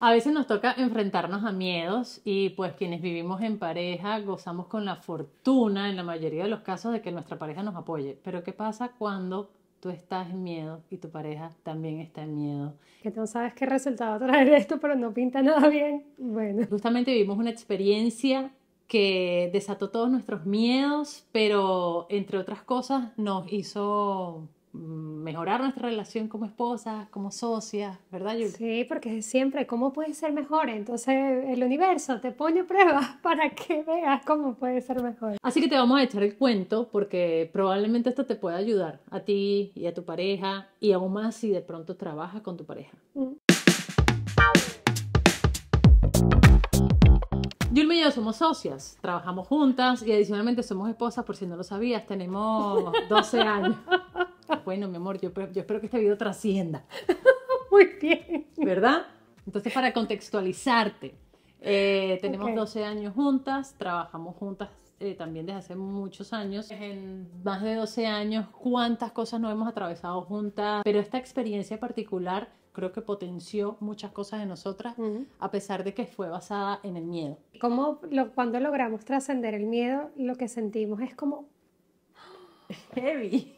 A veces nos toca enfrentarnos a miedos y pues quienes vivimos en pareja gozamos con la fortuna en la mayoría de los casos de que nuestra pareja nos apoye. Pero ¿qué pasa cuando tú estás en miedo y tu pareja también está en miedo? Que no sabes qué resultado traer esto, pero no pinta nada bien. Bueno. Justamente vivimos una experiencia que desató todos nuestros miedos, pero entre otras cosas nos hizo mejorar nuestra relación como esposas, como socias, ¿verdad, Yul? Sí, porque siempre, ¿cómo puede ser mejor? Entonces el universo te pone pruebas para que veas cómo puede ser mejor. Así que te vamos a echar el cuento porque probablemente esto te pueda ayudar a ti y a tu pareja y aún más si de pronto trabajas con tu pareja. Mm. y yo somos socias, trabajamos juntas y adicionalmente somos esposas, por si no lo sabías, tenemos 12 años. Bueno, mi amor, yo, espero que este video trascienda. Muy bien. ¿Verdad? Entonces, para contextualizarte, eh, tenemos 12 años juntas, trabajamos juntas eh, también desde hace muchos años. En más de 12 años, cuántas cosas nos hemos atravesado juntas, pero esta experiencia particular creo que potenció muchas cosas de nosotras, a pesar de que fue basada en el miedo. ¿Cómo cuando logramos trascender el miedo, lo que sentimos es como... Heavy.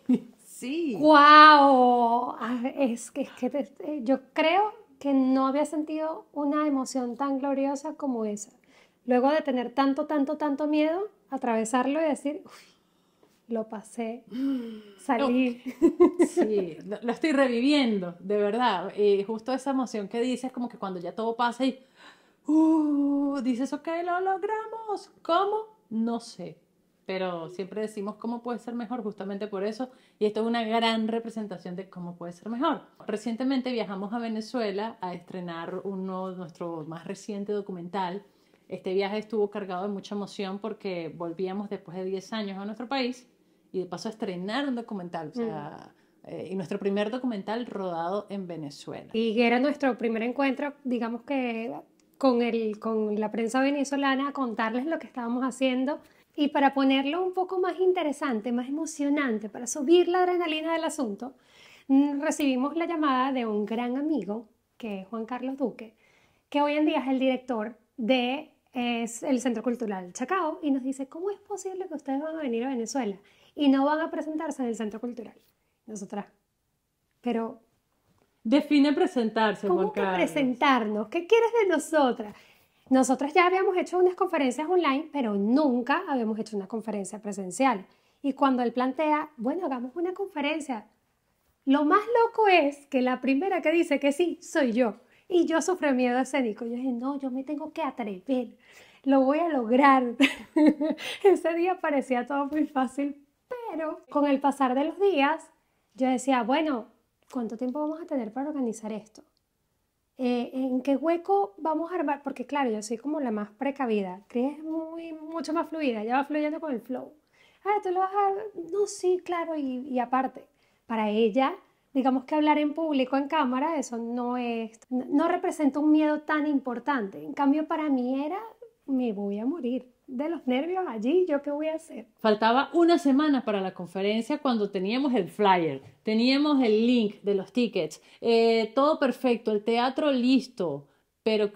Sí. ¡Wow! Es que, eh, yo creo que no había sentido una emoción tan gloriosa como esa. Luego de tener tanto, tanto, tanto miedo, atravesarlo y decir, lo pasé, salí. Sí, lo estoy reviviendo, de verdad. Y justo esa emoción que dices, como que cuando ya todo pasa y, uh, dices, ok, lo logramos. ¿Cómo? No sé pero siempre decimos cómo puede ser mejor justamente por eso, y esto es una gran representación de cómo puede ser mejor. Recientemente viajamos a Venezuela a estrenar uno nuestro más reciente documental. Este viaje estuvo cargado de mucha emoción porque volvíamos después de 10 años a nuestro país y de paso a estrenar un documental. Mm. Eh, y nuestro primer documental rodado en Venezuela. Y que era nuestro primer encuentro, digamos que con, el, con la prensa venezolana, a contarles lo que estábamos haciendo y para ponerlo un poco más interesante, más emocionante, para subir la adrenalina del asunto, mm, recibimos la llamada de un gran amigo, que es Juan Carlos Duque, que hoy en día es el director de el Centro Cultural Chacao y nos dice, ¿cómo es posible que ustedes van a venir a Venezuela y no van a presentarse en el Centro Cultural? Nosotras. Pero... Define presentarse, ¿Cómo Juan Carlos? que presentarnos? ¿Qué quieres de nosotras? Nosotros ya habíamos hecho unas conferencias online, pero nunca habíamos hecho una conferencia presencial. Y cuando él plantea, bueno, hagamos una conferencia, lo más loco es que la primera que dice que sí, soy yo. Y yo sufro miedo escénico. Yo dije, no, yo me tengo que atrever, lo voy a lograr. Ese día parecía todo muy fácil, pero con el pasar de los días, yo decía, bueno, ¿cuánto tiempo vamos a tener para organizar esto? Eh, ¿en qué hueco vamos a armar? Porque claro, yo soy como la más precavida. que es muy, mucho más fluida, ya va fluyendo con el flow. Ah, tú lo vas a... No, sí, claro, y, y aparte, para ella, digamos que hablar en público, en cámara, eso no es... No representa un miedo tan importante. En cambio, para mí era, me voy a morir de los nervios allí, ¿yo qué voy a hacer? Faltaba una semana para la conferencia cuando teníamos el flyer, teníamos el link de los tickets, eh, todo perfecto, el teatro listo, pero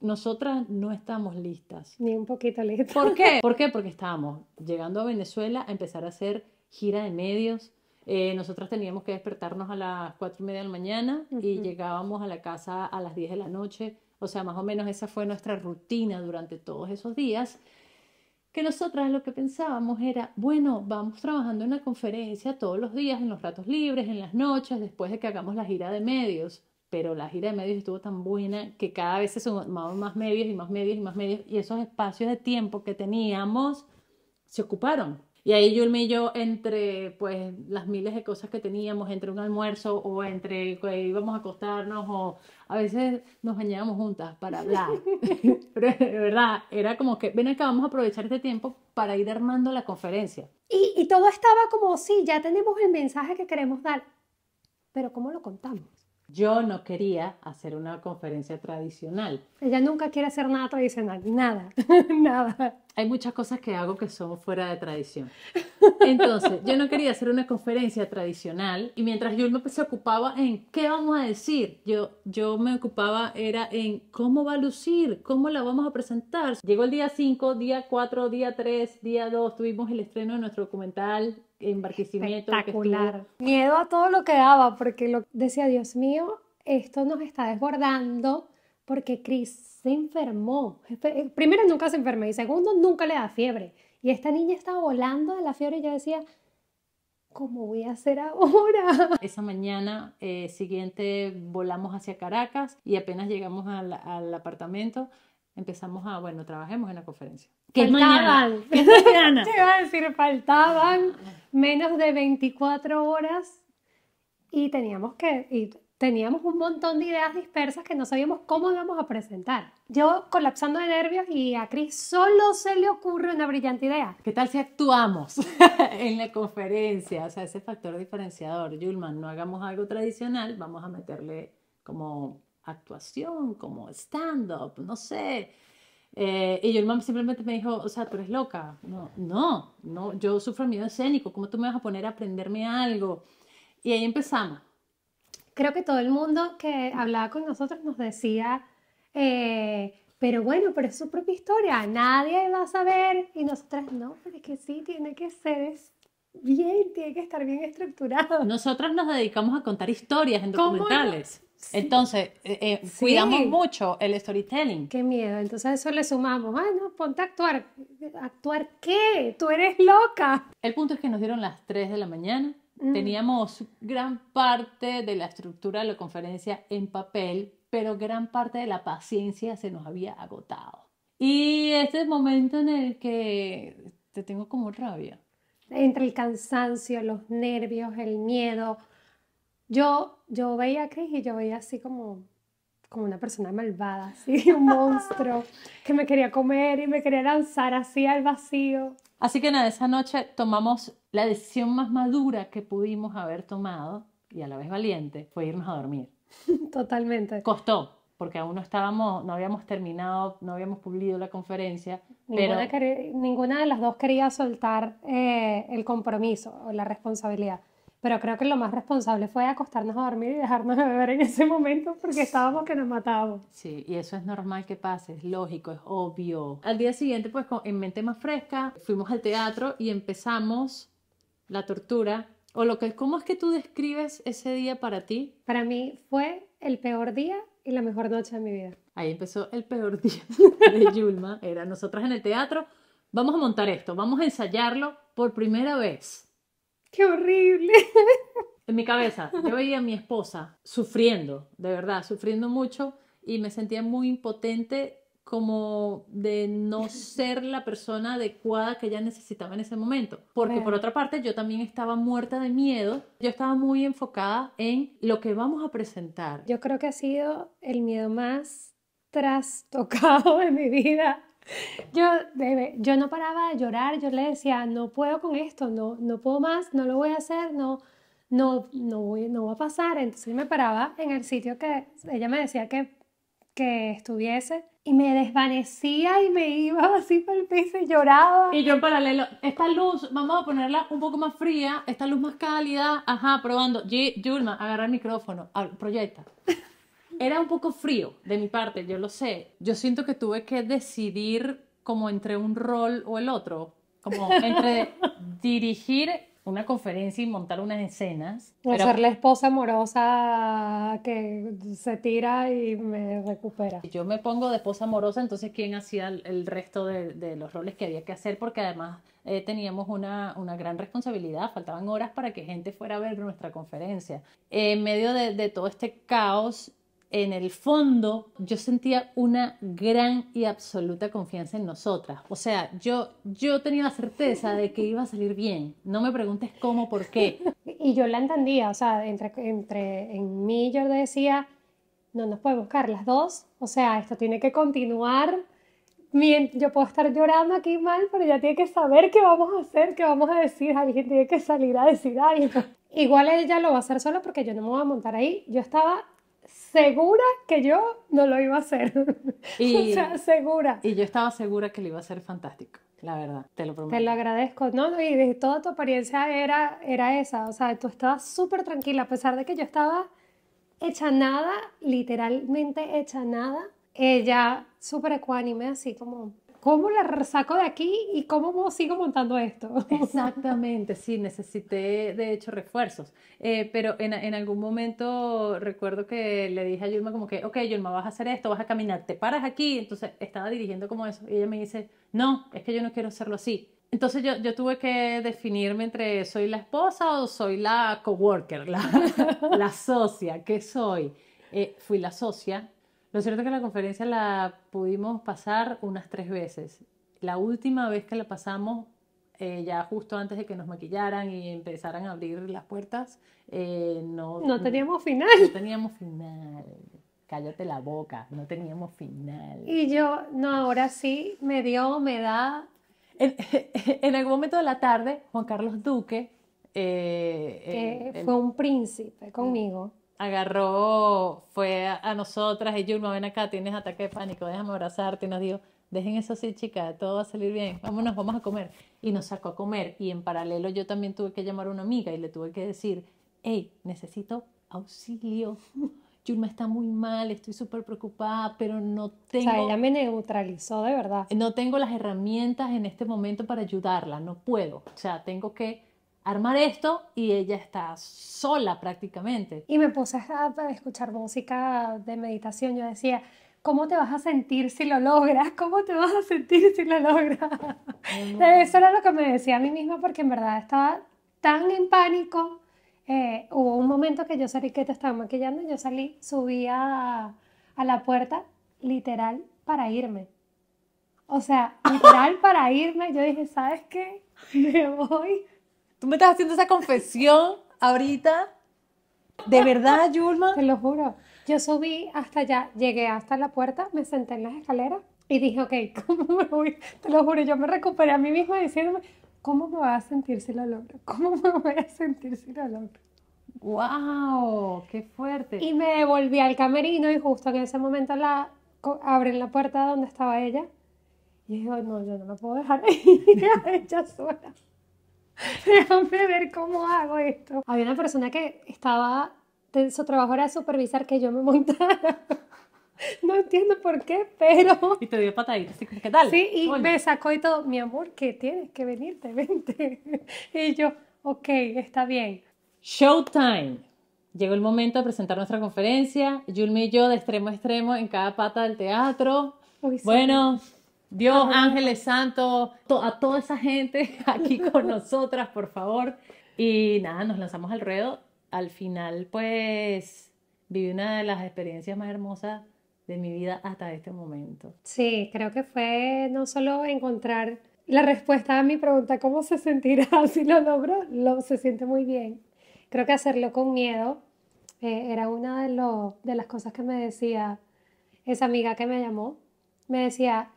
nosotras no estamos listas. Ni un poquito listas. ¿Por qué? ¿Por qué? Porque estábamos llegando a Venezuela a empezar a hacer gira de medios. Eh, nosotras teníamos que despertarnos a las cuatro y media de la mañana y llegábamos a la casa a las 10 de la noche. O sea, más o menos esa fue nuestra rutina durante todos esos días que nosotras lo que pensábamos era, bueno, vamos trabajando en la conferencia todos los días, en los ratos libres, en las noches, después de que hagamos la gira de medios. Pero la gira de medios estuvo tan buena que cada vez se sumaban más medios y más medios y más medios y esos espacios de tiempo que teníamos se ocuparon. Y ahí yo y yo, entre pues las miles de cosas que teníamos, entre un almuerzo o entre que íbamos a acostarnos o a veces nos bañábamos juntas para hablar. Pero de verdad, era como que, ven acá, vamos a aprovechar este tiempo para ir armando la conferencia. Y, y todo estaba como, sí, ya tenemos el mensaje que queremos dar, pero ¿cómo lo contamos? Yo no quería hacer una conferencia tradicional. Ella nunca quiere hacer nada tradicional, nada, nada. Hay muchas cosas que hago que son fuera de tradición. Entonces, yo no quería hacer una conferencia tradicional y mientras yo se ocupaba en qué vamos a decir, yo, yo me ocupaba era en cómo va a lucir, cómo la vamos a presentar. Llegó el día 5, día 4, día 3, día 2, tuvimos el estreno de nuestro documental en Espectacular. Miedo a todo lo que daba, porque lo... decía, Dios mío, esto nos está desbordando porque Cris se enfermó. Eh, primero, nunca se enfermó y segundo, nunca le da fiebre. Y esta niña estaba volando de la fiebre y yo decía, ¿cómo voy a hacer ahora? Esa mañana eh, siguiente volamos hacia Caracas y apenas llegamos al, al apartamento empezamos a, bueno, trabajemos en la conferencia que faltaban, mañana. Te iba a decir, faltaban menos de 24 horas y teníamos que y teníamos un montón de ideas dispersas que no sabíamos cómo íbamos a presentar. Yo colapsando de nervios y a Cris solo se le ocurre una brillante idea. ¿Qué tal si actuamos en la conferencia? O sea, ese factor diferenciador. Yulman, no hagamos algo tradicional, vamos a meterle como actuación, como stand-up, no sé eh, y yo el mamá simplemente me dijo, o sea, tú eres loca. No, no, no, yo sufro miedo escénico, ¿cómo tú me vas a poner a aprenderme algo? Y ahí empezamos. Creo que todo el mundo que hablaba con nosotros nos decía, eh, pero bueno, pero es su propia historia, nadie va a saber. Y nosotras, no, pero es que sí, tiene que ser bien, tiene que estar bien estructurado. Nosotras nos dedicamos a contar historias en documentales. Entonces, eh, eh, cuidamos mucho el storytelling. Qué miedo. Entonces a eso le sumamos, ¡Ay, no, ponte a actuar. ¿Actuar qué? Tú eres loca. El punto es que nos dieron las 3 de la mañana. Mm. Teníamos gran parte de la estructura de la conferencia en papel, pero gran parte de la paciencia se nos había agotado. Y este es el momento en el que te tengo como rabia. Entre el cansancio, los nervios, el miedo, yo, veía a Chris y yo veía así como, como una persona malvada, así, un monstruo que me quería comer y me quería lanzar así al vacío. Así que nada, esa noche tomamos la decisión más madura que pudimos haber tomado y a la vez valiente, fue irnos a dormir. Totalmente. Costó, porque aún no estábamos, no habíamos terminado, no habíamos publicado la conferencia. Ninguna, de las dos quería soltar eh, el compromiso o la responsabilidad pero creo que lo más responsable fue acostarnos a dormir y dejarnos de beber en ese momento porque estábamos que nos matábamos. Sí, y eso es normal que pase, es lógico, es obvio. Al día siguiente, pues con, en mente más fresca, fuimos al teatro y empezamos la tortura. O lo que, ¿cómo es que tú describes ese día para ti? Para mí fue el peor día y la mejor noche de mi vida. Ahí empezó el peor día de Yulma. Era nosotras en el teatro, vamos a montar esto, vamos a ensayarlo por primera vez. ¡Qué horrible! En mi cabeza, yo veía a mi esposa sufriendo, de verdad, sufriendo mucho y me sentía muy impotente como de no ser la persona adecuada que ella necesitaba en ese momento. Porque por otra parte yo también estaba muerta de miedo, yo estaba muy enfocada en lo que vamos a presentar. Yo creo que ha sido el miedo más trastocado en mi vida yo, bebé, yo no paraba de llorar, yo le decía, no puedo con esto, no, no puedo más, no lo voy a hacer, no, no, no, voy, no va a pasar. Entonces me paraba en el sitio que ella me decía que, que estuviese y me desvanecía y me iba así por el piso y lloraba. Y yo en paralelo, esta luz, vamos a ponerla un poco más fría, esta luz más cálida, ajá, probando. Yulma, agarra el micrófono, proyecta. Era un poco frío de mi parte, yo lo sé. Yo siento que tuve que decidir como entre un rol o el otro, como entre dirigir una conferencia y montar unas escenas. O ser la esposa amorosa que se tira y me recupera. Yo me pongo de esposa amorosa, entonces ¿quién hacía el resto de, los roles que había que hacer? Porque además eh, teníamos una, gran responsabilidad, faltaban horas para que gente fuera a ver nuestra conferencia. en medio de, de todo este caos, en el fondo yo sentía una gran y absoluta confianza en nosotras. O sea, yo, yo tenía la certeza de que iba a salir bien. No me preguntes cómo, por qué. Y yo la entendía, o sea, entre, entre en mí yo decía, no nos puede buscar las dos. O sea, esto tiene que continuar. Yo puedo estar llorando aquí mal, pero ya tiene que saber qué vamos a hacer, qué vamos a decir. Alguien tiene que salir a decir algo. Igual ella lo va a hacer solo porque yo no me voy a montar ahí. Yo estaba segura que yo no lo iba a hacer. Y, segura. Y yo estaba segura que le iba a hacer fantástico, la verdad, te lo prometo. Te lo agradezco, ¿no? no y toda tu apariencia era, era esa, o sea, tú estabas súper tranquila, a pesar de que yo estaba hecha nada, literalmente hecha nada. Ella súper ecuánime, así como ¿cómo la saco de aquí y cómo sigo montando esto? Exactamente, sí, necesité de hecho refuerzos. Eh, pero en, en, algún momento recuerdo que le dije a Yulma como que, ok, Yulma, vas a hacer esto, vas a caminar, te paras aquí. Entonces estaba dirigiendo como eso y ella me dice, no, es que yo no quiero hacerlo así. Entonces yo, yo tuve que definirme entre soy la esposa o soy la coworker, la, la socia, ¿qué soy? Eh, fui la socia lo cierto es que la conferencia la pudimos pasar unas tres veces. La última vez que la pasamos, eh, ya justo antes de que nos maquillaran y empezaran a abrir las puertas, eh, no, no teníamos final. No teníamos final. Cállate la boca, no teníamos final. Y yo, no, ahora sí, me dio me da... en algún momento de la tarde, Juan Carlos Duque, eh, fue un príncipe conmigo agarró, fue a, nosotras y Yulma, ven acá, tienes ataque de pánico, déjame abrazarte. Y nos dijo, dejen eso así, chica, todo va a salir bien, vámonos, vamos a comer. Y nos sacó a comer. Y en paralelo yo también tuve que llamar a una amiga y le tuve que decir, hey, necesito auxilio. Yulma está muy mal, estoy súper preocupada, pero no tengo... O sea, ella me neutralizó de verdad. No tengo las herramientas en este momento para ayudarla, no puedo. O sea, tengo que armar esto y ella está sola prácticamente. Y me puse a escuchar música de meditación, yo decía, ¿cómo te vas a sentir si lo logras? ¿Cómo te vas a sentir si lo logras? Eso era lo que me decía a mí misma porque en verdad estaba tan en pánico. Eh, hubo un momento que yo salí, que te estaba maquillando, y yo salí, subí a, a la puerta, literal, para irme. O sea, literal para irme, yo dije, ¿sabes qué? Me voy Tú me estás haciendo esa confesión ahorita. De verdad, Yulma. Te lo juro. Yo subí hasta allá, llegué hasta la puerta, me senté en las escaleras y dije, ok, ¿cómo me voy? Te lo juro, yo me recuperé a mí misma diciéndome, ¿cómo me voy a sentir si lo logro? ¿Cómo me voy a sentir si lo logro? ¡Wow! ¡Qué fuerte! Y me devolví al camerino y justo en ese momento la abren la puerta donde estaba ella. Y dije, no, yo no la puedo dejar ahí, ella sola déjame ver cómo hago esto. Había una persona que estaba, su trabajo era supervisar que yo me montara. No entiendo por qué, pero... Y te dio patadita, así que tal. Sí, y me sacó y todo, mi amor, que tienes que venirte, vente. Y yo, ok, está bien. Showtime. Llegó el momento de presentar nuestra conferencia. Yulmi y yo de extremo a extremo en cada pata del teatro. bueno, Dios, ángeles santos, a toda esa gente aquí con nosotras, por favor. Y nada, nos lanzamos al ruedo. Al final, pues, viví una de las experiencias más hermosas de mi vida hasta este momento. Sí, creo que fue no solo encontrar la respuesta a mi pregunta, ¿cómo se sentirá si lo logro? Lo, se siente muy bien. Creo que hacerlo con miedo eh, era una de, de las cosas que me decía esa amiga que me llamó. Me decía,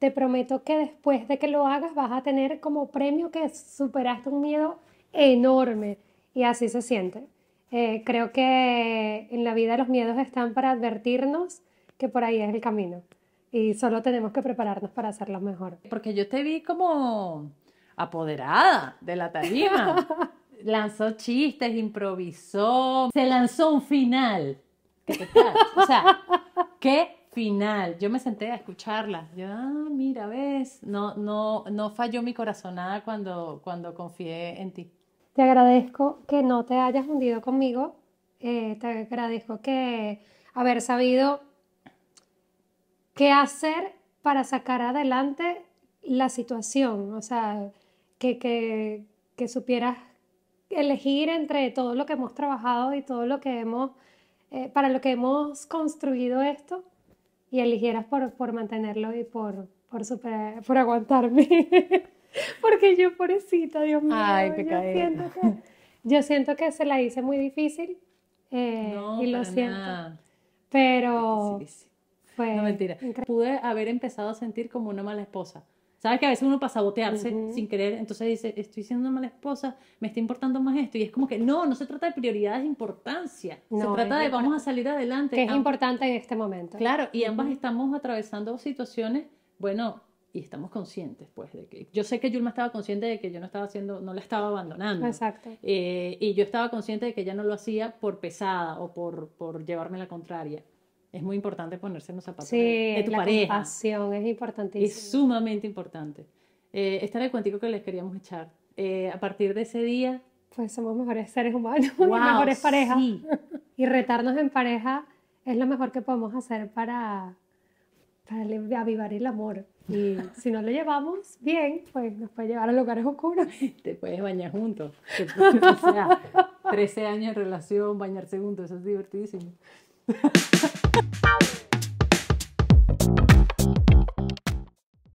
te prometo que después de que lo hagas vas a tener como premio que superaste un miedo enorme y así se siente. Eh, creo que en la vida los miedos están para advertirnos que por ahí es el camino y solo tenemos que prepararnos para hacerlo mejor. Porque yo te vi como apoderada de la tarima. Lanzó chistes, improvisó, se lanzó un final. ¿Qué o sea, ¿qué final. Yo me senté a escucharla. Yo, ah, mira, ves, no, no, no falló mi nada cuando, cuando confié en ti. Te agradezco que no te hayas hundido conmigo. Eh, te agradezco que haber sabido qué hacer para sacar adelante la situación. O sea, que, que, supieras elegir entre todo lo que hemos trabajado y todo lo que hemos, eh, para lo que hemos construido esto, y eligieras por, mantenerlo y por, por, por aguantarme. Porque yo, pobrecita, Dios mío, yo, siento que, se la hice muy difícil eh, y lo siento. Pero... Fue no Pude haber empezado a sentir como una mala esposa Sabes que a veces uno pasa a botearse sin querer, entonces dice, estoy siendo una mala esposa, me está importando más esto. Y es como que no, no se trata de prioridades de importancia. se trata de vamos a salir adelante. Que es importante en este momento. Claro, y ambas estamos atravesando situaciones, bueno, y estamos conscientes, pues, de que yo sé que Yulma estaba consciente de que yo no estaba haciendo, no la estaba abandonando. Exacto. Eh, y yo estaba consciente de que ella no lo hacía por pesada o por, por llevarme la contraria. Es muy importante ponerse en los zapatos de, tu tu la pasión es importantísimo. Es sumamente importante. Eh, este era el cuentico que les queríamos echar. Eh, a partir de ese día. Pues somos mejores seres humanos y mejores parejas. Y retarnos en pareja es lo mejor que podemos hacer para, para avivar el amor. Y si no lo llevamos bien, pues nos puede llevar a lugares oscuros. Te puedes bañar juntos. o sea, 13 años de relación, bañarse juntos, eso es divertidísimo.